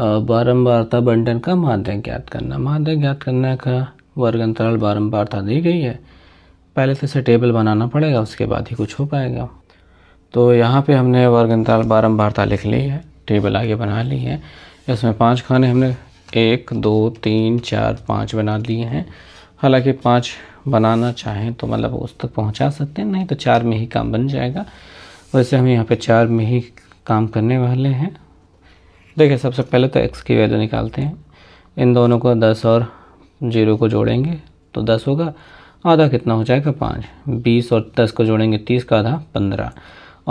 बारंबारता बंटन का माध्य ज्ञात करना माध्य ज्ञात करने का वर्ग अंतराल बारंबारता दी गई है पहले से तो इसे टेबल बनाना पड़ेगा उसके बाद ही कुछ हो पाएगा तो यहाँ पे हमने वर्ग अंतराल बारंबारता लिख ली है टेबल आगे बना ली है इसमें पांच खाने हमने एक दो तीन चार पाँच बना दिए हैं हालांकि पाँच बनाना चाहें तो मतलब उस तक पहुँचा सकते हैं नहीं तो चार में ही काम बन जाएगा वैसे हम यहाँ पर चार में ही काम करने वाले हैं देखिए सबसे पहले तो एक्स की वैल्यू निकालते हैं इन दोनों को दस और जीरो को जोड़ेंगे तो दस होगा आधा कितना हो जाएगा पाँच बीस और दस को जोड़ेंगे तीस का आधा पंद्रह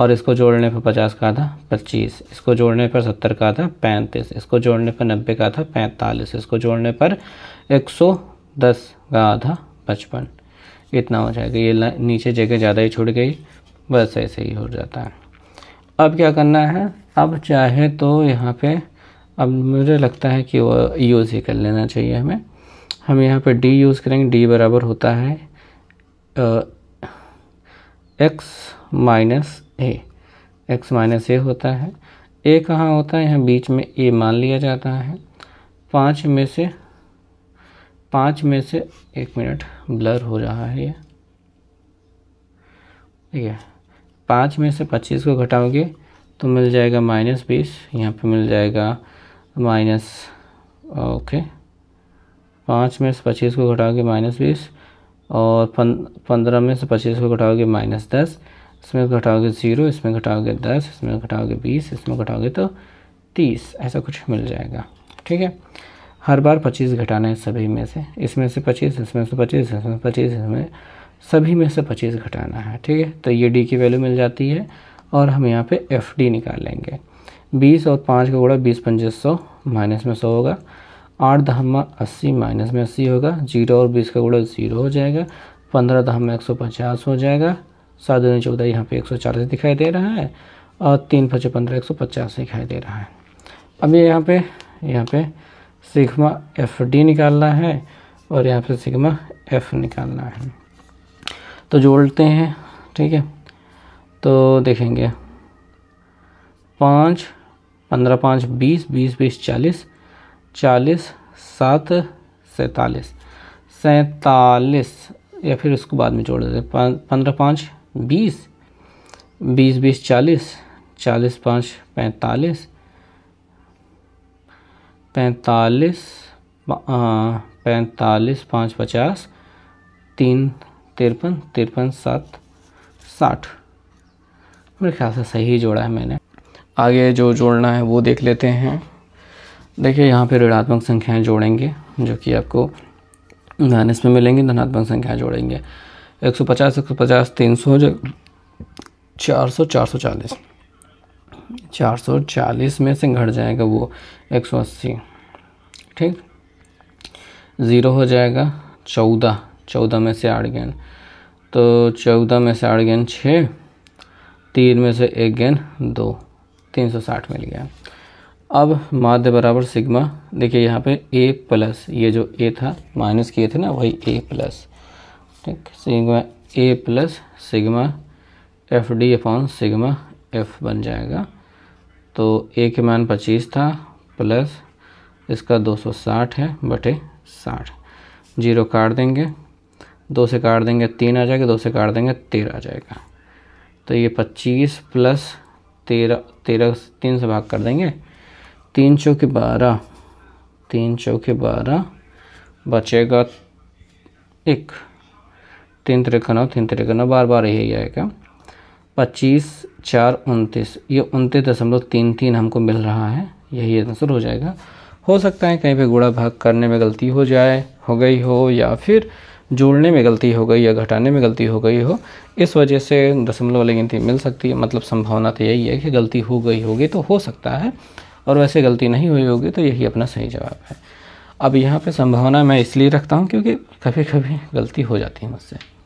और इसको जोड़ने पर पचास का आधा पच्चीस इसको जोड़ने पर सत्तर का आधा पैंतीस इसको जोड़ने पर नब्बे का आधा पैंतालीस इसको जोड़ने पर एक सौ दस का आधा पचपन इतना हो जाएगा ये नीचे जगह ज़्यादा ही छूट गई बस ऐसे ही हो जाता है अब क्या करना है अब चाहे तो यहाँ पे अब मुझे लगता है कि वो यूज़ ही कर लेना चाहिए हमें हम यहाँ पे डी यूज़ करेंगे डी बराबर होता है X minus A X minus A होता है ए कहाँ होता है यहाँ बीच में ए मान लिया जाता है पाँच में से पाँच में से एक मिनट ब्लर हो रहा है ये ठीक है पाँच में से पच्चीस को घटाओगे तो मिल जाएगा माइनस बीस यहाँ पे मिल जाएगा माइनस ओके पाँच में से पच्चीस को घटाओगे माइनस बीस और पंद्रह में से पच्चीस को घटाओगे माइनस दस इसमें घटाओगे ज़ीरो इसमें घटाओगे दस इसमें घटाओगे बीस इसमें घटाओगे तो तीस ऐसा कुछ मिल जाएगा ठीक है हर बार पच्चीस घटाना है सभी में से इसमें से पच्चीस इसमें से पच्चीस इसमें पच्चीस इसमें सभी में से पच्चीस घटाना है ठीक है तो ये डी की वैल्यू मिल जाती है और हम यहाँ पे एफ डी निकाल लेंगे बीस और पाँच का गुड़ा बीस पंजे सौ माइनस में सौ होगा आठ दहमा अस्सी माइनस में अस्सी होगा जीरो और बीस का गुड़ा ज़ीरो हो जाएगा पंद्रह दहमा एक सौ पचास हो जाएगा सात दूनी चौदह यहाँ पे एक सौ चालीस दिखाई दे रहा है और तीन पचे पंद्रह एक सौ पचास दिखाई दे रहा है अब ये यहाँ पे यहाँ पे सिग्मा एफ डी निकालना है और यहाँ पे सिग्मा एफ निकालना है तो जोड़ते हैं ठीक है तो देखेंगे पाँच पंद्रह पाँच बीस बीस बीस चालीस चालीस सात सैतालीस सैतालीस या फिर उसको बाद में जोड़ देते पंद्रह पाँच बीस बीस बीस चालीस चालीस पाँच पैंतालीस पैंतालीस पैंतालीस पाँच पचास तीन तिरपन तिरपन सात साठ मेरे ख्याल से सही जोड़ा है मैंने आगे जो जोड़ना है वो देख लेते हैं देखिए यहाँ पे ऋणात्मक संख्याएं जोड़ेंगे जो कि आपको माइनस में मिलेंगी धनात्मक संख्याएं जोड़ेंगे 150 150 300 जो 400 440 440 में से घट जाएगा वो 180 ठीक ज़ीरो हो जाएगा चौदह चौदह में से आठ गेंद तो चौदह में से आठ गेंद छः तीन में से एक गेंद दो तीन सौ साठ मिल गया अब माध्य बराबर सिग्मा देखिए यहाँ पे ए प्लस ये जो ए था माइनस किए थे ना वही ए प्लस ठीक sigma A plus sigma F D upon sigma F बन जाएगा तो ए के मान पच्चीस था प्लस इसका दो सौ साठ है बटे साठ जीरो काट देंगे दो से काट देंगे तीन आ जाएगा दो से काट देंगे तेरह आ जाएगा तो ये पच्चीस प्लस तेरह तेरह तीन से भाग कर देंगे तीन चौके बारह तीन चौके बारह बचेगा एक तीन का नौ तीन का नौ बार बार यही आएगा पच्चीस चार उनतीस ये उनतीस दशमलव तीन तीन हमको मिल रहा है यही आंसर हो जाएगा हो सकता है कहीं पे गुड़ा भाग करने में गलती हो जाए हो गई हो या फिर जोड़ने में गलती हो गई या घटाने में गलती हो गई हो इस वजह से दशमलव वाली गिनती मिल सकती है मतलब संभावना तो यही है कि गलती हो गई होगी तो हो सकता है और वैसे गलती नहीं हुई होगी तो यही अपना सही जवाब है अब यहाँ पे संभावना मैं इसलिए रखता हूँ क्योंकि कभी कभी गलती हो जाती है मुझसे